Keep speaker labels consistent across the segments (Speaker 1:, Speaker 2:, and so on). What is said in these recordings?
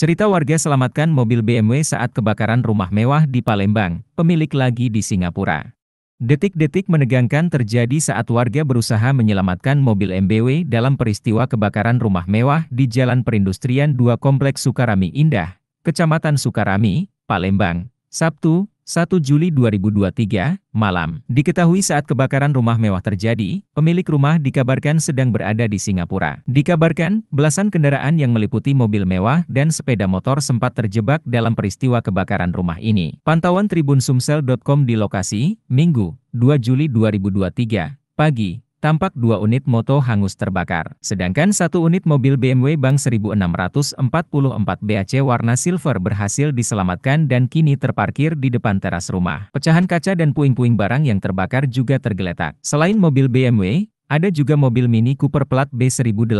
Speaker 1: Cerita warga selamatkan mobil BMW saat kebakaran rumah mewah di Palembang, pemilik lagi di Singapura. Detik-detik menegangkan terjadi saat warga berusaha menyelamatkan mobil MBW dalam peristiwa kebakaran rumah mewah di Jalan Perindustrian 2 Kompleks Sukarami Indah, Kecamatan Sukarami, Palembang, Sabtu, 1 Juli 2023, malam. Diketahui saat kebakaran rumah mewah terjadi, pemilik rumah dikabarkan sedang berada di Singapura. Dikabarkan, belasan kendaraan yang meliputi mobil mewah dan sepeda motor sempat terjebak dalam peristiwa kebakaran rumah ini. Pantauan Tribun Sumsel.com di lokasi, Minggu, 2 Juli 2023, pagi, tampak dua unit moto hangus terbakar. Sedangkan satu unit mobil BMW bang 1644 BAC warna silver berhasil diselamatkan dan kini terparkir di depan teras rumah. Pecahan kaca dan puing-puing barang yang terbakar juga tergeletak. Selain mobil BMW, ada juga mobil Mini Cooper plat B1879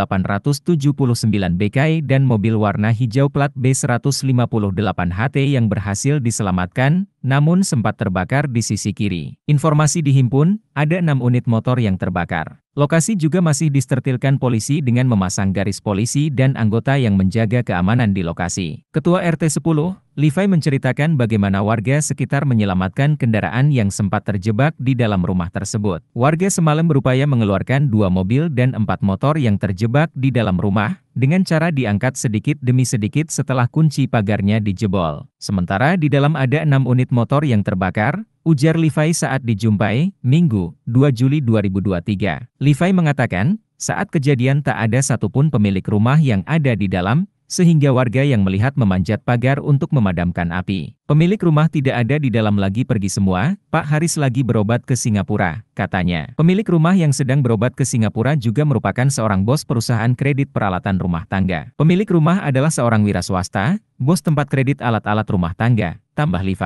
Speaker 1: BKI e dan mobil warna hijau plat B158HT yang berhasil diselamatkan, namun sempat terbakar di sisi kiri. Informasi dihimpun, ada enam unit motor yang terbakar. Lokasi juga masih distertilkan polisi dengan memasang garis polisi dan anggota yang menjaga keamanan di lokasi. Ketua RT 10, Levi menceritakan bagaimana warga sekitar menyelamatkan kendaraan yang sempat terjebak di dalam rumah tersebut. Warga semalam berupaya mengeluarkan dua mobil dan empat motor yang terjebak di dalam rumah, dengan cara diangkat sedikit demi sedikit setelah kunci pagarnya dijebol. Sementara di dalam ada enam unit motor yang terbakar, ujar Levi saat dijumpai, Minggu, 2 Juli 2023. Levi mengatakan, saat kejadian tak ada satupun pemilik rumah yang ada di dalam, sehingga warga yang melihat memanjat pagar untuk memadamkan api. Pemilik rumah tidak ada di dalam lagi pergi semua, Pak Haris lagi berobat ke Singapura, katanya. Pemilik rumah yang sedang berobat ke Singapura juga merupakan seorang bos perusahaan kredit peralatan rumah tangga. Pemilik rumah adalah seorang wira swasta, bos tempat kredit alat-alat rumah tangga, tambah Liva.